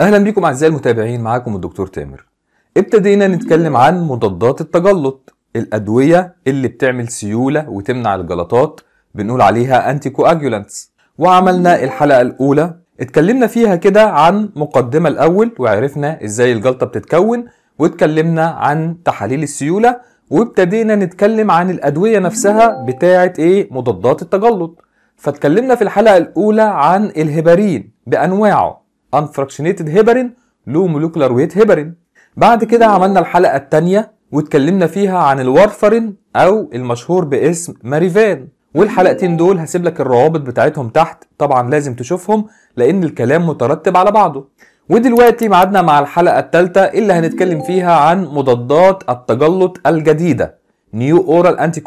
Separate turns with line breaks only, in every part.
اهلا بيكم اعزائي المتابعين معاكم الدكتور تامر ابتدينا نتكلم عن مضادات التجلط الادويه اللي بتعمل سيوله وتمنع الجلطات بنقول عليها انتي كواجولانتس وعملنا الحلقه الاولى اتكلمنا فيها كده عن مقدمه الاول وعرفنا ازاي الجلطه بتتكون واتكلمنا عن تحاليل السيوله وابتدينا نتكلم عن الادويه نفسها بتاعه ايه مضادات التجلط فاتكلمنا في الحلقه الاولى عن الهبارين بانواعه unfractionated heparin له مولكولار ويت هيبرين بعد كده عملنا الحلقة التانية واتكلمنا فيها عن الورفرين أو المشهور باسم ماريفان والحلقتين دول هسيب لك الروابط بتاعتهم تحت طبعا لازم تشوفهم لأن الكلام مترتب على بعضه ودلوقتي معدنا مع الحلقة الثالثة اللي هنتكلم فيها عن مضادات التجلط الجديدة نيو اورال انتي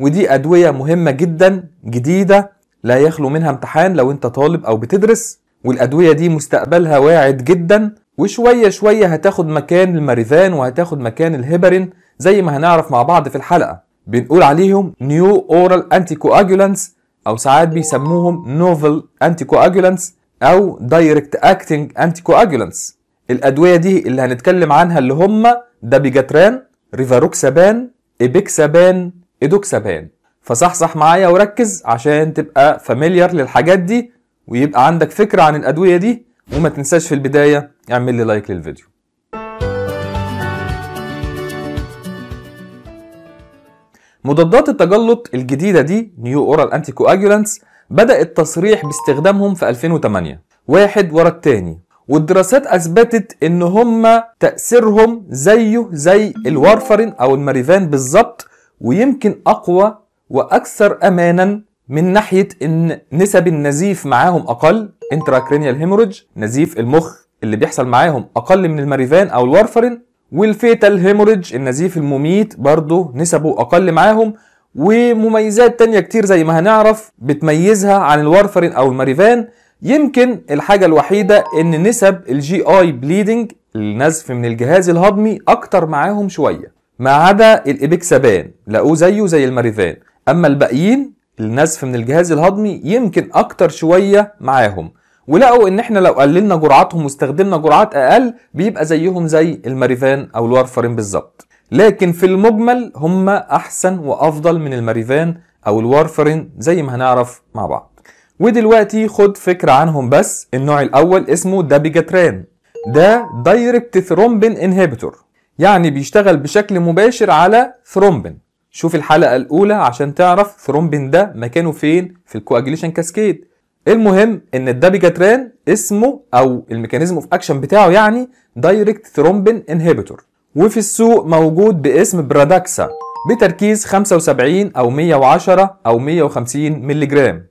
ودي أدوية مهمة جدا جديدة لا يخلو منها امتحان لو انت طالب او بتدرس والأدوية دي مستقبلها واعد جدا وشوية شوية هتاخد مكان الماريفان وهتاخد مكان الهيبرين زي ما هنعرف مع بعض في الحلقة بنقول عليهم نيو اورال انتي كواجولانس او ساعات بيسموهم نوفل انتي كواجولانس او دايركت اكتنج انتي كواجولانس الادويه دي اللي هنتكلم عنها اللي هم دابيجاتران ريفاروكسابان ايبيكسابان ايدوكسابان فصحصح معايا وركز عشان تبقى فاميليار للحاجات دي ويبقى عندك فكرة عن الأدوية دي وما تنساش في البداية اعمل لي لايك للفيديو مضادات التجلط الجديدة دي نيو اورال انتي كواجولانتس بدأ التصريح باستخدامهم في 2008 واحد ورا التاني والدراسات اثبتت ان هما تاثيرهم زيه زي الوارفرين او الماريفان بالظبط ويمكن اقوى واكثر امانا من ناحيه ان نسب النزيف معاهم اقل انتراكرينيال hemorrhage نزيف المخ اللي بيحصل معاهم اقل من الماريفان او الوارفرين والفيتال هيموريج النزيف المميت برضه نسبه اقل معاهم ومميزات تانية كتير زي ما هنعرف بتميزها عن الوارفرين او الماريفان يمكن الحاجة الوحيدة ان نسب الجي اي بليدنج النزف من الجهاز الهضمي اكتر معاهم شوية ما عدا الابيكسابان لقوه زيه زي الماريفان اما الباقيين النزف من الجهاز الهضمي يمكن اكتر شويه معاهم ولقوا ان احنا لو قللنا جرعاتهم واستخدمنا جرعات اقل بيبقى زيهم زي الماريفان او الوارفرين بالظبط لكن في المجمل هم احسن وافضل من الماريفان او الوارفرين زي ما هنعرف مع بعض ودلوقتي خد فكره عنهم بس النوع الاول اسمه دابيجاتران ده دايركت ثرومبين انهبيتور يعني بيشتغل بشكل مباشر على ثرومبين شوف الحلقة الأولى عشان تعرف ثرومبين ده مكانه فين في الكواجيليشن كاسكيد المهم ان الدابيجاتران اسمه او الميكانيزم اوف اكشن بتاعه يعني دايركت ثرومبين انهبيتور وفي السوق موجود باسم براداكسا بتركيز 75 او 110 او 150 مللي جرام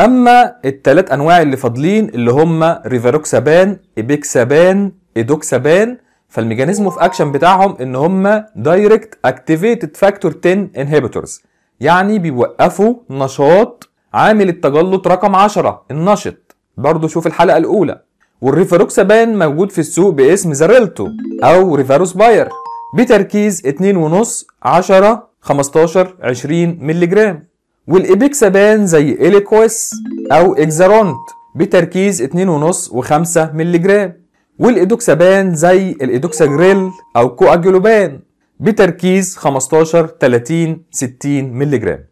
اما الثلاث انواع اللي فاضلين اللي هم ريفاروكسابان ايبيكسابان ايدوكسابان فالميكانيزم اوف اكشن بتاعهم ان هم دايركت اكتيفيتد فاكتور 10 انهبيتورز يعني بيوقفوا نشاط عامل التجلط رقم 10 النشط برضه شوف الحلقه الاولى والريفاروكسابان موجود في السوق باسم زاريلتو او باير بتركيز 2.5 10 15 20 ملي جرام والإبيكسابان زي إليكويس أو إكزارونت بتركيز 2.5 و5 ملي جرام والايدوكسابان زي الايدوكساجريل او كوأجلوبان بتركيز 15 30 60 جرام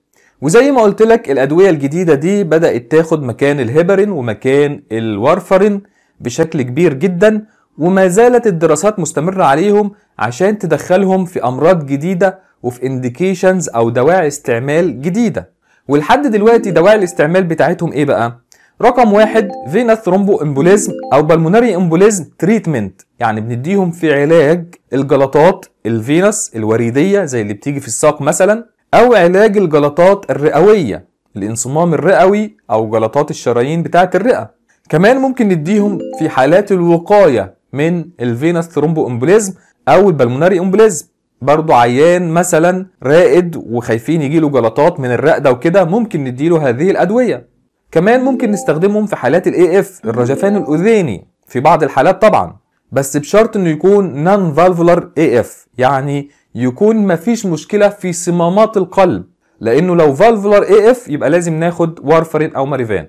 وزي ما قلت لك الادويه الجديده دي بدات تاخد مكان الهيبرين ومكان الوارفرين بشكل كبير جدا وما زالت الدراسات مستمره عليهم عشان تدخلهم في امراض جديده وفي انديكيشنز او دواعي استعمال جديده ولحد دلوقتي دواعي الاستعمال بتاعتهم ايه بقى رقم واحد فينا ثرومبو امبوليزم او بالموناري امبوليزم تريتمنت يعني بنديهم في علاج الجلطات الفينس الوريديه زي اللي بتيجي في الساق مثلا او علاج الجلطات الرئويه الانصمام الرئوي او جلطات الشرايين بتاعه الرئه كمان ممكن نديهم في حالات الوقايه من الفينس ثرومبو امبوليزم او البلموناري امبوليزم برضه عيان مثلا رائد وخايفين يجيله جلطات من الرقده وكده ممكن نديله هذه الادويه كمان ممكن نستخدمهم في حالات الاي اف الرجفان الاذيني في بعض الحالات طبعا بس بشرط انه يكون نون فالفولار اي اف يعني يكون مفيش مشكله في صمامات القلب لانه لو فالفولار اي اف يبقى لازم ناخد وارفرين او ماريفان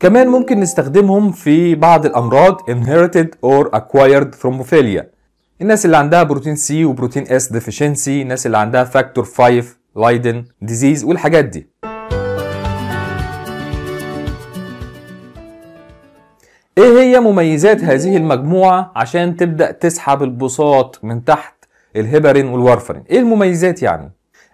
كمان ممكن نستخدمهم في بعض الامراض inherited or acquired thrombophilia الناس اللي عندها بروتين سي وبروتين اس ديفيشنسي الناس اللي عندها فاكتور 5 لايدن ديزيز والحاجات دي ايه هي مميزات هذه المجموعة عشان تبدأ تسحب البساط من تحت الهيبرين والورفرين ايه المميزات يعني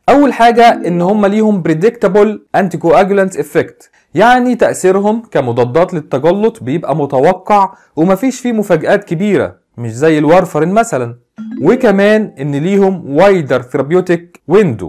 اول حاجة ان هم ليهم predictable anticoagulant effect يعني تأثيرهم كمضادات للتجلط بيبقى متوقع ومفيش فيه مفاجآت كبيرة مش زي الورفرين مثلا وكمان ان ليهم wider therapeutic window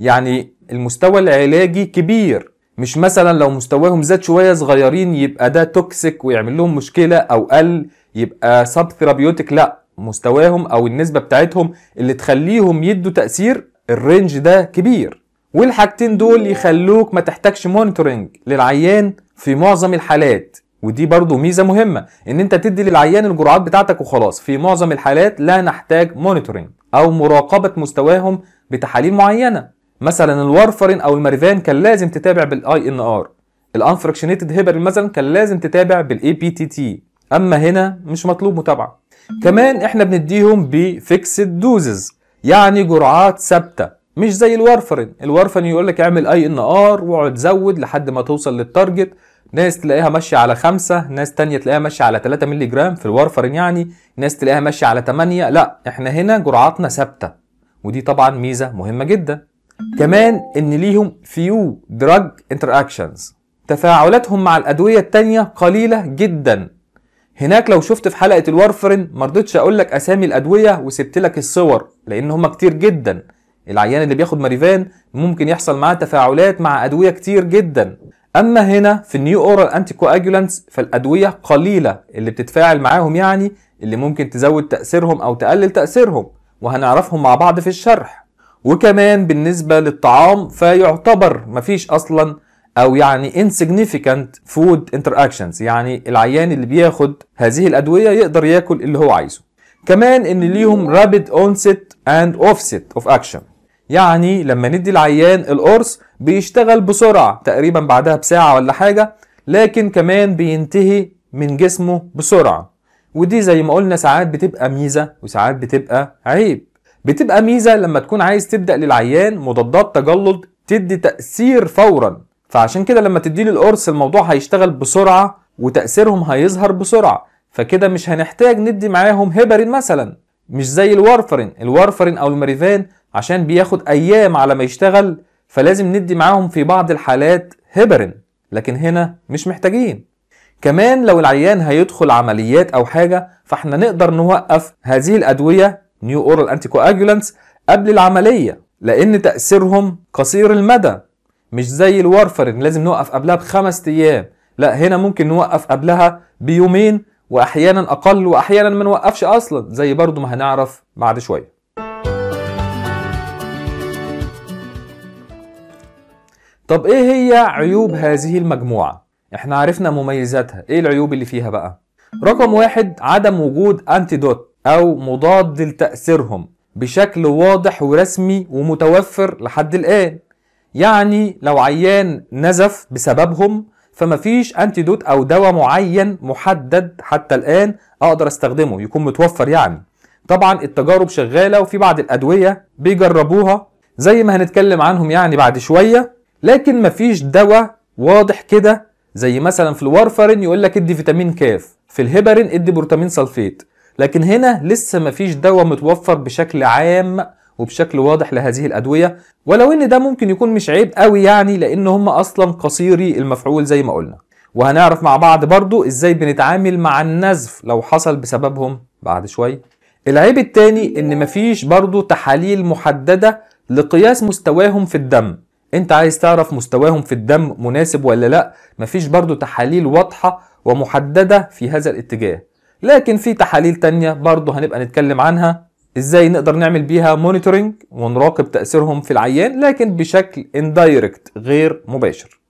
يعني المستوى العلاجي كبير مش مثلا لو مستواهم زاد شويه صغيرين يبقى ده توكسيك ويعمل لهم مشكله او قل يبقى سب ثيرابيوتيك لا مستواهم او النسبه بتاعتهم اللي تخليهم يدوا تاثير الرينج ده كبير والحاجتين دول يخلوك ما تحتاجش مونيتورنج للعيان في معظم الحالات ودي برضو ميزه مهمه ان انت تدي للعيان الجرعات بتاعتك وخلاص في معظم الحالات لا نحتاج مونيتورنج او مراقبه مستواهم بتحاليل معينه مثلا الورفرين او الماريفان كان لازم تتابع بالاي ان ار الانفراكشنيتد هيبر مثلا كان لازم تتابع بالاي بي تي تي اما هنا مش مطلوب متابعه كمان احنا بنديهم بفيكسد دوزز يعني جرعات ثابته مش زي الورفرين الورفرين يقول لك اعمل اي ان ار واقعد زود لحد ما توصل للتارجت ناس تلاقيها ماشيه على خمسة ناس تانية تلاقيها ماشيه على 3 مللي جرام في الورفرين يعني ناس تلاقيها ماشيه على 8 لا احنا هنا جرعاتنا ثابته ودي طبعا ميزه مهمه جدا كمان ان ليهم فيو دراج انتراكشنز تفاعلاتهم مع الادويه التانية قليله جدا هناك لو شفت في حلقه ما مرضتش اقول لك اسامي الادويه وسبت لك الصور لان هم كتير جدا العيان اللي بياخد ماريفان ممكن يحصل معاه تفاعلات مع ادويه كتير جدا اما هنا في النيو اورال انتي كواجولانتس فالادويه قليله اللي بتتفاعل معاهم يعني اللي ممكن تزود تاثيرهم او تقلل تاثيرهم وهنعرفهم مع بعض في الشرح وكمان بالنسبة للطعام فيعتبر مفيش أصلا أو يعني insignificant food interactions يعني العيان اللي بياخد هذه الأدوية يقدر ياكل اللي هو عايزه كمان إن ليهم rapid onset and offset of action يعني لما ندي العيان القرص بيشتغل بسرعة تقريبا بعدها بساعة ولا حاجة لكن كمان بينتهي من جسمه بسرعة ودي زي ما قلنا ساعات بتبقى ميزة وساعات بتبقى عيب بتبقى ميزه لما تكون عايز تبدا للعيان مضادات تجلط تدي تاثير فورا فعشان كده لما تديله القرص الموضوع هيشتغل بسرعه وتاثيرهم هيظهر بسرعه فكده مش هنحتاج ندي معاهم هيبرين مثلا مش زي الوارفرين الوارفرين او المريفان عشان بياخد ايام على ما يشتغل فلازم ندي معاهم في بعض الحالات هيبرين لكن هنا مش محتاجين كمان لو العيان هيدخل عمليات او حاجه فاحنا نقدر نوقف هذه الادويه نيو اورال انتي كواجولانتس قبل العمليه لان تاثيرهم قصير المدى مش زي الوارفرين لازم نوقف قبلها بخمس ايام لا هنا ممكن نوقف قبلها بيومين واحيانا اقل واحيانا ما نوقفش اصلا زي برضو ما هنعرف بعد شويه طب ايه هي عيوب هذه المجموعه احنا عرفنا مميزاتها ايه العيوب اللي فيها بقى رقم واحد عدم وجود انتيدوت أو مضاد لتأثيرهم بشكل واضح ورسمي ومتوفر لحد الآن يعني لو عيان نزف بسببهم فمفيش انتيدوت او دواء معين محدد حتى الان اقدر استخدمه يكون متوفر يعني طبعا التجارب شغاله وفي بعض الادويه بيجربوها زي ما هنتكلم عنهم يعني بعد شويه لكن مفيش دواء واضح كده زي مثلا في الوارفرين يقول لك ادي فيتامين كاف في الهيبرين ادي بروتامين سلفيت لكن هنا لسه مفيش دواء متوفر بشكل عام وبشكل واضح لهذه الادويه ولو ان ده ممكن يكون مش عيب قوي يعني لان هم اصلا قصيري المفعول زي ما قلنا وهنعرف مع بعض برضو ازاي بنتعامل مع النزف لو حصل بسببهم بعد شويه العيب التاني ان مفيش برضو تحاليل محدده لقياس مستواهم في الدم انت عايز تعرف مستواهم في الدم مناسب ولا لا مفيش برضو تحاليل واضحه ومحدده في هذا الاتجاه لكن في تحاليل تانية برضه هنبقى نتكلم عنها ازاي نقدر نعمل بيها مونيتورنج ونراقب تأثيرهم في العيان لكن بشكل اندايركت غير مباشر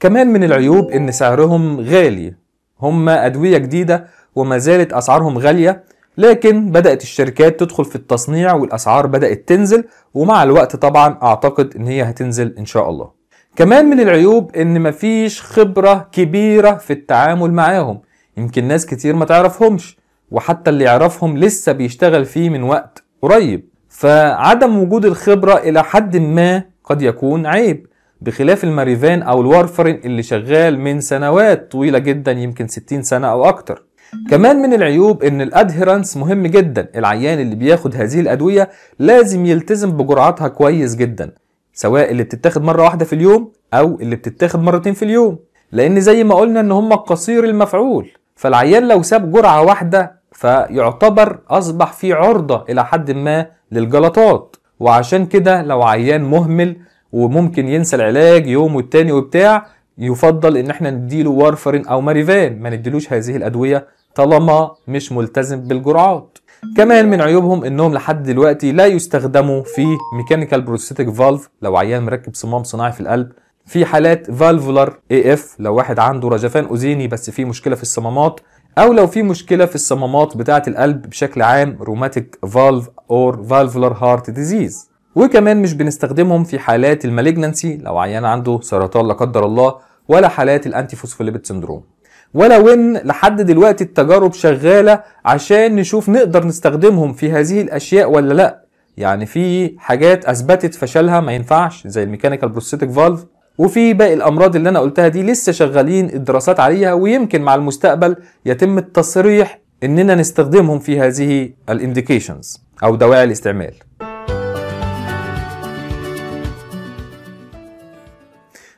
كمان من العيوب ان سعرهم غالي هم أدوية جديدة وما زالت أسعارهم غالية لكن بدأت الشركات تدخل في التصنيع والأسعار بدأت تنزل ومع الوقت طبعا أعتقد إن هي هتنزل إن شاء الله كمان من العيوب إن مفيش خبرة كبيرة في التعامل معاهم يمكن ناس كتير ما تعرفهمش وحتى اللي يعرفهم لسه بيشتغل فيه من وقت قريب فعدم وجود الخبرة إلى حد ما قد يكون عيب بخلاف الماريفان أو الوارفرين اللي شغال من سنوات طويلة جدا يمكن 60 سنة أو أكتر كمان من العيوب ان الادهيرنس مهم جدا العيان اللي بياخد هذه الادويه لازم يلتزم بجرعاتها كويس جدا سواء اللي بتتاخد مره واحده في اليوم او اللي بتتاخد مرتين في اليوم لان زي ما قلنا ان هم قصير المفعول فالعيان لو ساب جرعة واحدة فيعتبر أصبح في عرضة إلى حد ما للجلطات وعشان كده لو عيان مهمل وممكن ينسى العلاج يوم والتاني وبتاع يفضل ان احنا نديله وارفرين او ماريفان ما نديلوش هذه الادويه طالما مش ملتزم بالجرعات كمان من عيوبهم انهم لحد دلوقتي لا يستخدموا في ميكانيكال بروستيتيك فالف لو عيان مركب صمام صناعي في القلب في حالات فالفولار اي اف لو واحد عنده رجفان اذيني بس في مشكله في الصمامات او لو في مشكله في الصمامات بتاعه القلب بشكل عام روماتيك فالف اور فالفولار هارت ديزيز وكمان مش بنستخدمهم في حالات المالجنسي لو عيان عنده سرطان لا قدر الله ولا حالات الانتي فوسفوليبيد سندروم ولو ان لحد دلوقتي التجارب شغاله عشان نشوف نقدر نستخدمهم في هذه الاشياء ولا لا يعني في حاجات اثبتت فشلها ما ينفعش زي الميكانيكال بروستيتك فالف وفي باقي الامراض اللي انا قلتها دي لسه شغالين الدراسات عليها ويمكن مع المستقبل يتم التصريح اننا نستخدمهم في هذه الانديكيشنز او دواعي الاستعمال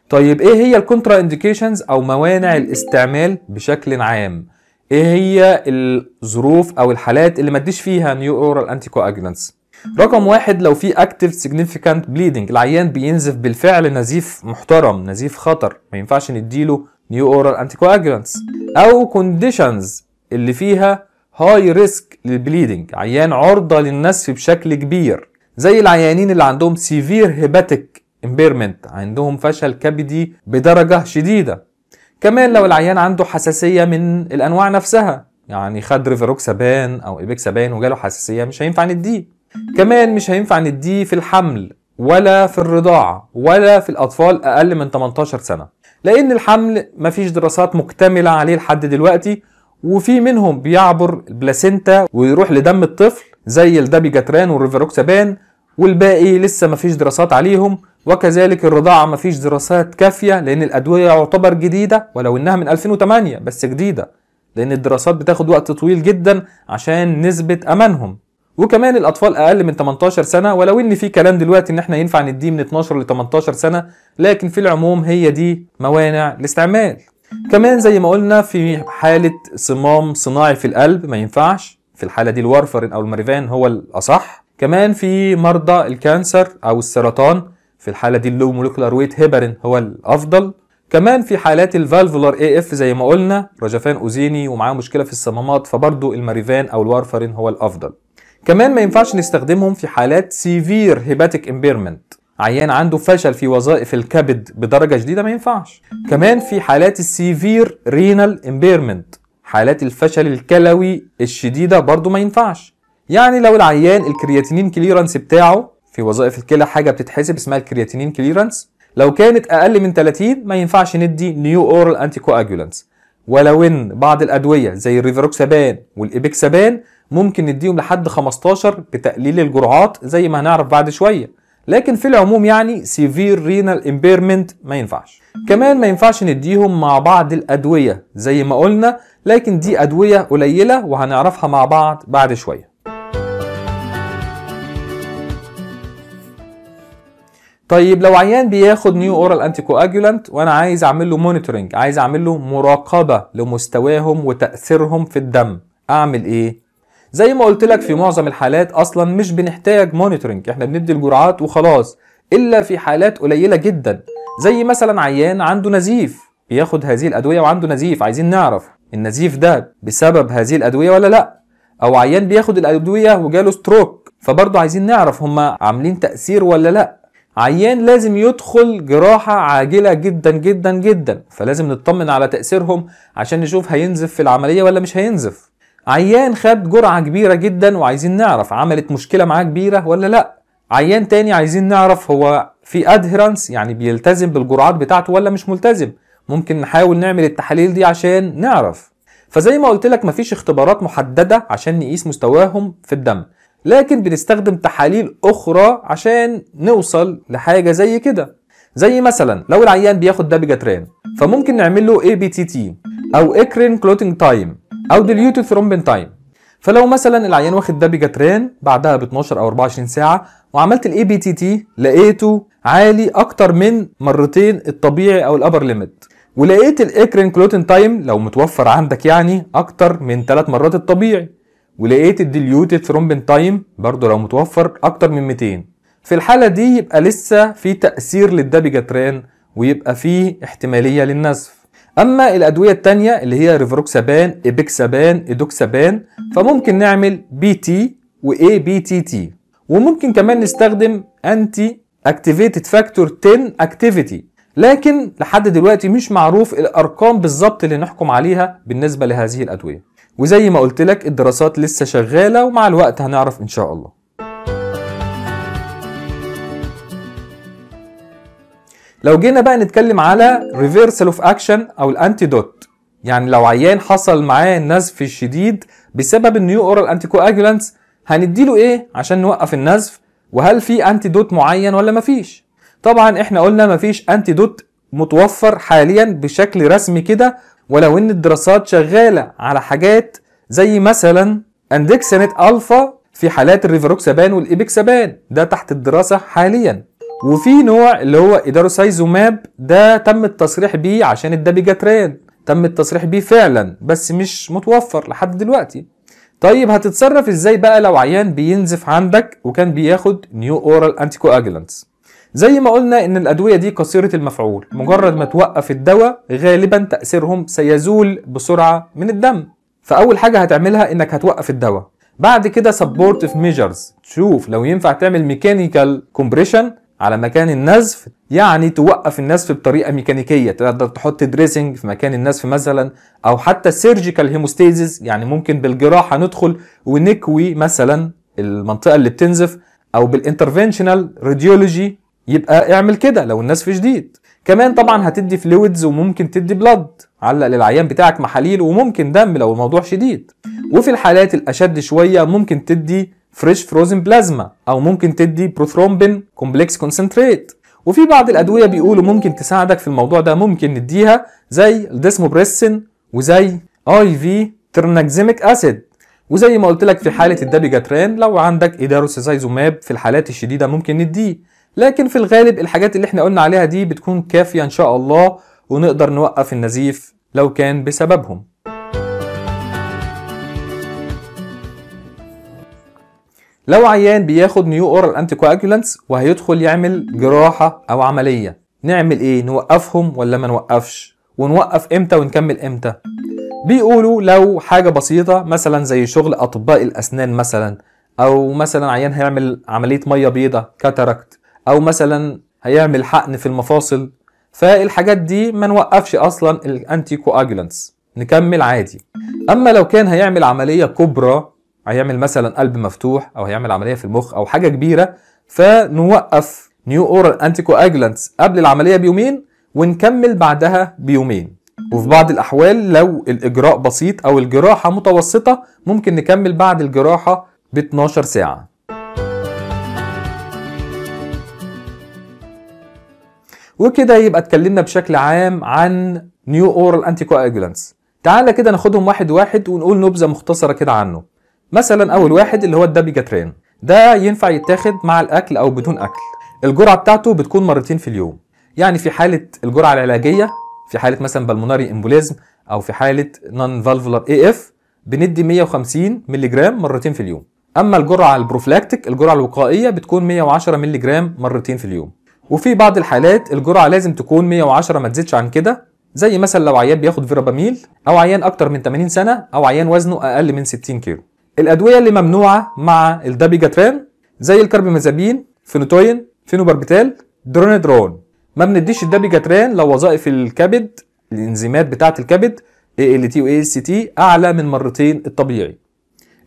طيب ايه هي الكونترا انديكيشنز او موانع الاستعمال بشكل عام ايه هي الظروف او الحالات اللي ما تديش فيها نيو اورال انتيكو كواجلانتس رقم واحد لو في اكتف سيجنيفيكانت بليدنج العيان بينزف بالفعل نزيف محترم نزيف خطر ما ينفعش نديله نيو اورال انتيكواجولانتس او كونديشنز اللي فيها هاي ريسك للبليدنج عيان عرضه للنزف بشكل كبير زي العيانين اللي عندهم سيفير هيباتيك امبيرمنت عندهم فشل كبدي بدرجه شديده كمان لو العيان عنده حساسيه من الانواع نفسها يعني خد ريفروكسابان او ايبكسابان وجاله حساسيه مش هينفع نديه كمان مش هينفع نديه في الحمل ولا في الرضاعة ولا في الأطفال أقل من 18 سنة لأن الحمل مفيش دراسات مكتملة عليه لحد دلوقتي وفي منهم بيعبر البلاسينتا ويروح لدم الطفل زي الدابيجاتران والريفروكسابان والباقي لسه مفيش دراسات عليهم وكذلك الرضاعة مفيش دراسات كافية لأن الأدوية يعتبر جديدة ولو إنها من 2008 بس جديدة لأن الدراسات بتاخد وقت طويل جدا عشان نثبت أمانهم وكمان الاطفال اقل من 18 سنه ولو ان في كلام دلوقتي ان احنا ينفع نديه من 12 ل 18 سنه لكن في العموم هي دي موانع الاستعمال كمان زي ما قلنا في حاله صمام صناعي في القلب ما ينفعش في الحاله دي الورفرين او الماريفان هو الاصح كمان في مرضى الكانسر او السرطان في الحاله دي اللو مولكولار ويت هيبرين هو الافضل كمان في حالات الفالفولار اي اف زي ما قلنا رجفان اوزيني ومعاه مشكله في الصمامات فبرضه الماريفان او الوارفرين هو الافضل كمان ما ينفعش نستخدمهم في حالات سيفير هيباتيك امبيرمنت عيان عنده فشل في وظائف الكبد بدرجة جديدة ما ينفعش كمان في حالات السيفير رينال امبيرمنت حالات الفشل الكلوي الشديدة برضو ما ينفعش يعني لو العيان الكرياتينين كليرنس بتاعه في وظائف الكلى حاجة بتتحسب اسمها الكرياتينين كليرنس لو كانت أقل من 30 ما ينفعش ندي نيو أورال أنتي ولو إن بعض الأدوية زي الريفروكسابان والإبيكسابان ممكن نديهم لحد 15 بتقليل الجرعات زي ما هنعرف بعد شويه لكن في العموم يعني سيفير رينال امبيرمنت ما ينفعش كمان ما ينفعش نديهم مع بعض الادويه زي ما قلنا لكن دي ادويه قليله وهنعرفها مع بعض بعد شويه طيب لو عيان بياخد نيو اورال انتيكواجولانت وانا عايز اعمل له مونيتورنج عايز اعمل له مراقبه لمستواهم وتاثيرهم في الدم اعمل ايه زي ما قلت لك في معظم الحالات اصلا مش بنحتاج مونيتورنج احنا بندي الجرعات وخلاص الا في حالات قليله جدا زي مثلا عيان عنده نزيف بياخد هذه الادويه وعنده نزيف عايزين نعرف النزيف ده بسبب هذه الادويه ولا لا او عيان بياخد الادويه وجاله ستروك فبرضه عايزين نعرف هما عاملين تاثير ولا لا عيان لازم يدخل جراحة عاجلة جدا جدا جدا فلازم نطمن على تأثيرهم عشان نشوف هينزف في العملية ولا مش هينزف عيان خد جرعة كبيرة جدا وعايزين نعرف عملت مشكلة معاه كبيرة ولا لأ عيان تاني عايزين نعرف هو في ادهرنس يعني بيلتزم بالجرعات بتاعته ولا مش ملتزم ممكن نحاول نعمل التحاليل دي عشان نعرف فزي ما قلت لك مفيش اختبارات محددة عشان نقيس مستواهم في الدم لكن بنستخدم تحاليل أخرى عشان نوصل لحاجة زي كده زي مثلا لو العيان بياخد دابيجاتران فممكن نعمل له اي بي تي تي او اكرين كلوتينج تايم او ديليوتو ثرومبين تايم فلو مثلا العيان واخد دابيجاترين بعدها ب 12 او 24 ساعه وعملت الاي بي تي تي لقيته عالي اكتر من مرتين الطبيعي او الابر ليميت ولقيت الاكرين كلوتين تايم لو متوفر عندك يعني اكتر من ثلاث مرات الطبيعي ولقيت الديليوتد ثرومبين تايم برضه لو متوفر اكتر من 200 في الحاله دي يبقى لسه في تاثير للدابيجاترين ويبقى فيه احتماليه للنزف اما الادويه الثانيه اللي هي ريفروكسابان ايبكسابان ايدوكسابان فممكن نعمل بي تي واي بي تي تي وممكن كمان نستخدم انتي اكتيفيتد فاكتور 10 اكتيفيتي لكن لحد دلوقتي مش معروف الارقام بالظبط اللي نحكم عليها بالنسبه لهذه الادويه وزي ما قلت لك الدراسات لسه شغاله ومع الوقت هنعرف ان شاء الله لو جينا بقى نتكلم على ريفرسال اوف اكشن او الانتيدوت يعني لو عيان حصل معاه نزف شديد بسبب النيو اورال انتي كواجولانتس هنديله ايه عشان نوقف النزف وهل في انتيدوت معين ولا مفيش طبعا احنا قلنا مفيش انتيدوت متوفر حاليا بشكل رسمي كده ولو ان الدراسات شغاله على حاجات زي مثلا اندكسنت الفا في حالات الريفروكسابان والايبكسابان ده تحت الدراسه حاليا وفي نوع اللي هو ايداروسايزوماب ده تم التصريح بيه عشان الدابيجاتران تم التصريح بيه فعلا بس مش متوفر لحد دلوقتي طيب هتتصرف ازاي بقى لو عيان بينزف عندك وكان بياخد نيو اورال انتيكواجلانتس زي ما قلنا ان الادويه دي قصيره المفعول مجرد ما توقف الدواء غالبا تاثيرهم سيزول بسرعه من الدم فاول حاجه هتعملها انك هتوقف الدواء بعد كده سبورتيف ميجرز تشوف لو ينفع تعمل ميكانيكال كومبريشن على مكان النزف يعني توقف النزف بطريقه ميكانيكيه تقدر تحط دريسنج في مكان النزف مثلا او حتى سيرجيكال هيموستيزيس يعني ممكن بالجراحه ندخل ونكوي مثلا المنطقه اللي بتنزف او بالانترفنشنال راديولوجي يبقى اعمل كده لو النزف شديد كمان طبعا هتدي فلويدز وممكن تدي بلاد علق للعيان بتاعك محاليل وممكن دم لو الموضوع شديد وفي الحالات الاشد شويه ممكن تدي فريش فروزن بلازما او ممكن تدي بروثرومبين كومبلكس كونسنتريت وفي بعض الادويه بيقولوا ممكن تساعدك في الموضوع ده ممكن نديها زي الديسموبريسين وزي اي في ترناكزيميك اسيد وزي ما قلت لك في حاله الدابيجاترين لو عندك ايداروسيزايزوماب في الحالات الشديده ممكن نديه لكن في الغالب الحاجات اللي احنا قلنا عليها دي بتكون كافيه ان شاء الله ونقدر نوقف النزيف لو كان بسببهم لو عيان بياخد نيو اورال انتي وهيدخل يعمل جراحه او عمليه نعمل ايه نوقفهم ولا ما نوقفش ونوقف امتى ونكمل امتى بيقولوا لو حاجه بسيطه مثلا زي شغل اطباء الاسنان مثلا او مثلا عيان هيعمل عمليه ميه بيضه كاتاركت او مثلا هيعمل حقن في المفاصل فالحاجات دي ما نوقفش اصلا الانتي نكمل عادي اما لو كان هيعمل عمليه كبرى هيعمل مثلا قلب مفتوح او هيعمل عمليه في المخ او حاجه كبيره فنوقف نيو اورال انتيكو قبل العمليه بيومين ونكمل بعدها بيومين وفي بعض الاحوال لو الاجراء بسيط او الجراحه متوسطه ممكن نكمل بعد الجراحه ب 12 ساعه وكده يبقى اتكلمنا بشكل عام عن نيو اورال انتيكو تعالى كده ناخدهم واحد واحد ونقول نبذه مختصره كده عنه مثلا اول واحد اللي هو الدابيجاترين ده ينفع يتاخد مع الاكل او بدون اكل الجرعه بتاعته بتكون مرتين في اليوم يعني في حاله الجرعه العلاجيه في حاله مثلا بالموناري امبوليزم او في حاله نون فالفولار اي اف بندي 150 مللي مرتين في اليوم اما الجرعه البروفلاكتيك الجرعه الوقائيه بتكون 110 مللي مرتين في اليوم وفي بعض الحالات الجرعه لازم تكون 110 ما تزيدش عن كده زي مثلا لو عيان بياخد فيراباميل او عيان اكتر من 80 سنه او عيان وزنه اقل من 60 كيلو الادويه اللي ممنوعه مع الدابيجاتران زي الكربمازابين فينوتوين فينوباربيتال درونيدرون ما بنديش الدابيجاتران لو وظائف الكبد الانزيمات بتاعه الكبد ALT و AST اعلى من مرتين الطبيعي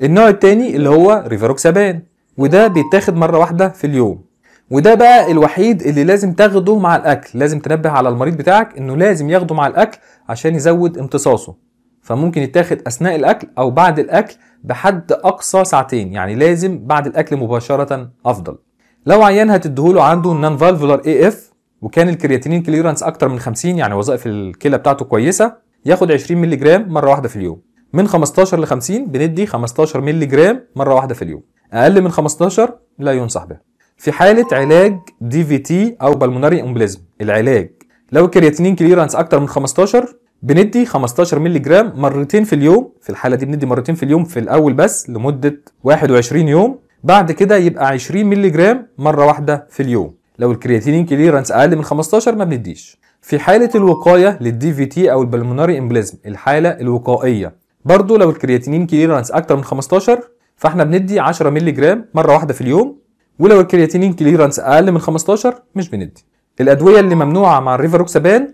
النوع الثاني اللي هو ريفاروكسابان وده بيتاخد مره واحده في اليوم وده بقى الوحيد اللي لازم تاخده مع الاكل لازم تنبه على المريض بتاعك انه لازم ياخده مع الاكل عشان يزود امتصاصه فممكن يتاخد اثناء الاكل او بعد الاكل بحد اقصى ساعتين يعني لازم بعد الاكل مباشره افضل لو عيان هتديهوله عنده نون فالفولار اي اف وكان الكرياتينين كليرنس اكتر من 50 يعني وظائف الكلى بتاعته كويسه ياخد 20 مللي جرام مره واحده في اليوم من 15 ل 50 بندي 15 مللي جرام مره واحده في اليوم اقل من 15 لا ينصح به في حاله علاج دي في تي او بالموناري امبليزم العلاج لو الكرياتينين كليرنس اكتر من 15 بندي 15 مللي جرام مرتين في اليوم في الحاله دي بندي مرتين في اليوم في الاول بس لمده 21 يوم بعد كده يبقى 20 مللي جرام مره واحده في اليوم لو الكرياتينين كليرنس اقل من 15 ما بنديش في حاله الوقايه للدي في تي او البلموناري امبليزم الحاله الوقائيه برضو لو الكرياتينين كليرنس اكتر من 15 فاحنا بندي 10 مللي جرام مره واحده في اليوم ولو الكرياتينين كليرنس اقل من 15 مش بندي الادويه اللي ممنوعه مع الريفروكسابان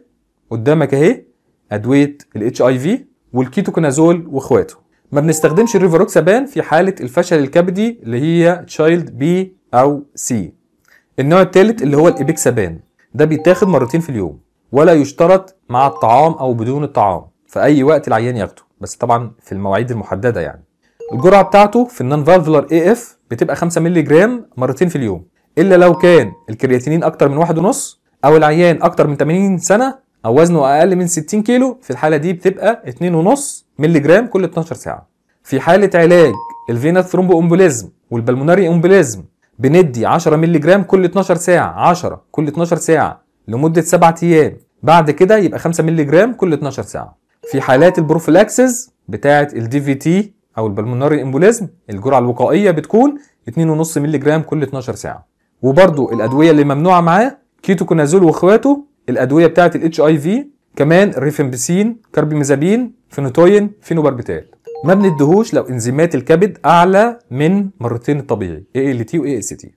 قدامك اهي ادويه الاتش اي في والكيتوكونازول واخواته ما بنستخدمش الريفاروكسابان في حاله الفشل الكبدي اللي هي تشايلد بي او سي النوع الثالث اللي هو الابيكسابان ده بيتاخد مرتين في اليوم ولا يشترط مع الطعام او بدون الطعام في اي وقت العيان ياخده بس طبعا في المواعيد المحدده يعني الجرعه بتاعته في النون فالفولار اي اف بتبقى 5 مللي جرام مرتين في اليوم الا لو كان الكرياتينين اكتر من 1.5 او العيان اكتر من 80 سنه او وزنه اقل من 60 كيلو في الحاله دي بتبقى 2.5 مللي جرام كل 12 ساعه في حاله علاج الفينا ثرومبو امبوليزم والبلموناري امبوليزم بندي 10 مللي جرام كل 12 ساعه 10 كل 12 ساعه لمده 7 ايام بعد كده يبقى 5 مللي جرام كل 12 ساعه في حالات البروفلاكسز بتاعه الدي في تي او البلموناري امبوليزم الجرعه الوقائيه بتكون 2.5 مللي جرام كل 12 ساعه وبرده الادويه اللي ممنوعه معاه كيتوكونازول واخواته الادويه بتاعه الاتش اي في كمان ريفمبسين كاربيمازابين فينوتوين فينوباربيتال ما بندهوش لو انزيمات الكبد اعلى من مرتين الطبيعي اي ال تي واي اس تي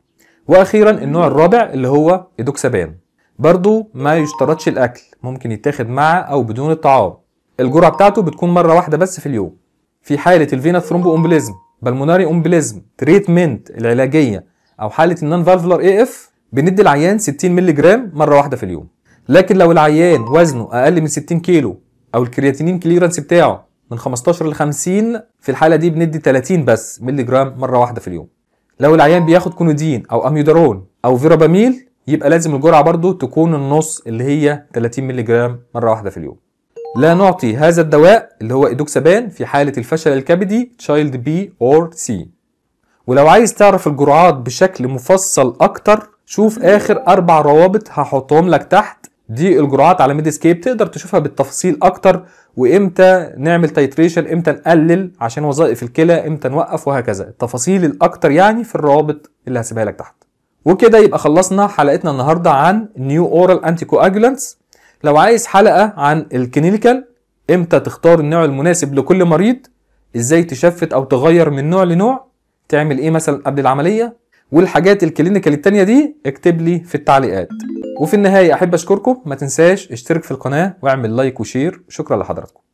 واخيرا النوع الرابع اللي هو ايدوكسابان برضو ما يشترطش الاكل ممكن يتاخد مع او بدون الطعام الجرعه بتاعته بتكون مره واحده بس في اليوم في حاله الفينا ثرومبو امبليزم بلموناري امبليزم تريتمنت العلاجيه او حاله النون فالفولار اي اف بندي العيان 60 مللي جرام مره واحده في اليوم لكن لو العيان وزنه اقل من 60 كيلو او الكرياتينين كليرنس بتاعه من 15 ل 50 في الحاله دي بندي 30 بس مللي جرام مره واحده في اليوم لو العيان بياخد كونودين او اميودارون او فيراباميل يبقى لازم الجرعه برضو تكون النص اللي هي 30 مللي جرام مره واحده في اليوم لا نعطي هذا الدواء اللي هو ايدوكسابان في حاله الفشل الكبدي تشايلد بي اور سي ولو عايز تعرف الجرعات بشكل مفصل اكتر شوف اخر اربع روابط هحطهم لك تحت دي الجرعات على ميدسكيب تقدر تشوفها بالتفاصيل اكتر وامتى نعمل تيتريشن امتى نقلل عشان وظائف الكلى امتى نوقف وهكذا التفاصيل الاكتر يعني في الروابط اللي هسيبها لك تحت وكده يبقى خلصنا حلقتنا النهارده عن نيو اورال انتي لو عايز حلقه عن الكلينيكال امتى تختار النوع المناسب لكل مريض ازاي تشفت او تغير من نوع لنوع تعمل ايه مثلا قبل العمليه والحاجات الكلينيكال التانيه دي اكتب لي في التعليقات وفي النهايه احب اشكركم ما تنساش اشترك في القناه واعمل لايك وشير شكرا لحضراتكم